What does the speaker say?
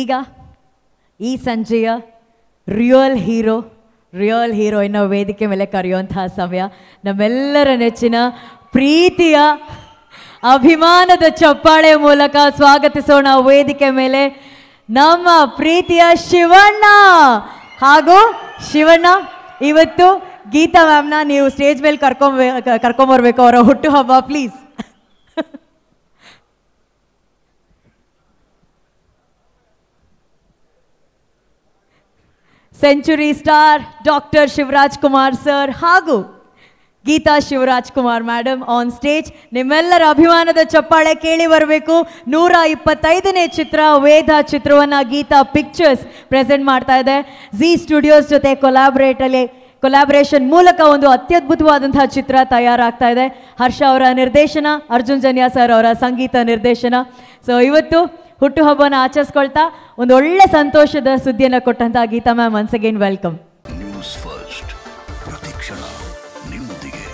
ಈಗ ಈ ಸಂಜೆಯ ರಿಯಲ್ ಹೀರೋ ರಿಯಲ್ ಹೀರೋ ಹೀರೋಯಿನ ವೇದಿಕೆ ಮೇಲೆ ಕರೆಯುವಂತಹ ಸಮಯ ನಮ್ಮೆಲ್ಲರ ನೆಚ್ಚಿನ ಪ್ರೀತಿಯ ಅಭಿಮಾನದ ಚಪ್ಪಾಳೆ ಮೂಲಕ ಸ್ವಾಗತಿಸೋಣ ವೇದಿಕೆ ಮೇಲೆ ನಮ್ಮ ಪ್ರೀತಿಯ ಶಿವಣ್ಣ ಹಾಗೂ ಶಿವಣ್ಣ ಇವತ್ತು ಗೀತಾ ಮ್ಯಾಮ್ನ ನೀವು ಸ್ಟೇಜ್ ಮೇಲೆ ಕರ್ಕೊಂಬ ಕರ್ಕೊಂಬರ್ಬೇಕು ಅವರ ಹುಟ್ಟುಹಬ್ಬ please century star doctor Shivaraj Kumar sir ಹಾಗೂ Geetha Shivaraj Kumar madam on stage ನಿಮ್ಮೆಲ್ಲರ ಅಭಿಮಾನದ ಚಪ್ಪಾಳೆ ಕೇಳಿ ಬರಬೇಕು ನೂರ ಇಪ್ಪತ್ತೈದನೇ ಚಿತ್ರ ವೇದ ಚಿತ್ರವನ್ನ ಗೀತಾ ಪಿಕ್ಚರ್ಸ್ ಪ್ರೆಸೆಂಟ್ ಮಾಡ್ತಾ ಇದೆ ಜಿ ಸ್ಟುಡಿಯೋಸ್ ಜೊತೆ ಅಲ್ಲಿ ಕೊಲಾಬ್ರೇಷನ್ ಮೂಲಕ ಒಂದು ಅತ್ಯದ್ಭುತವಾದಂತಹ ಚಿತ್ರ ತಯಾರಾಗ್ತಾ ಇದೆ ಹರ್ಷ ಅವರ ನಿರ್ದೇಶನ ಅರ್ಜುನ್ ಜನ್ಯಾ ಸರ್ ಅವರ ಸಂಗೀತ ನಿರ್ದೇಶನ ಸೊ ಇವತ್ತು ಹುಟ್ಟುಹಬ್ಬನ ಆಚರಿಸ್ಕೊಳ್ತಾ ಒಂದು ಒಳ್ಳೆ ಸಂತೋಷದ ಸುದ್ದಿಯನ್ನು ಕೊಟ್ಟಂತಹ Geetha ma'am once again welcome news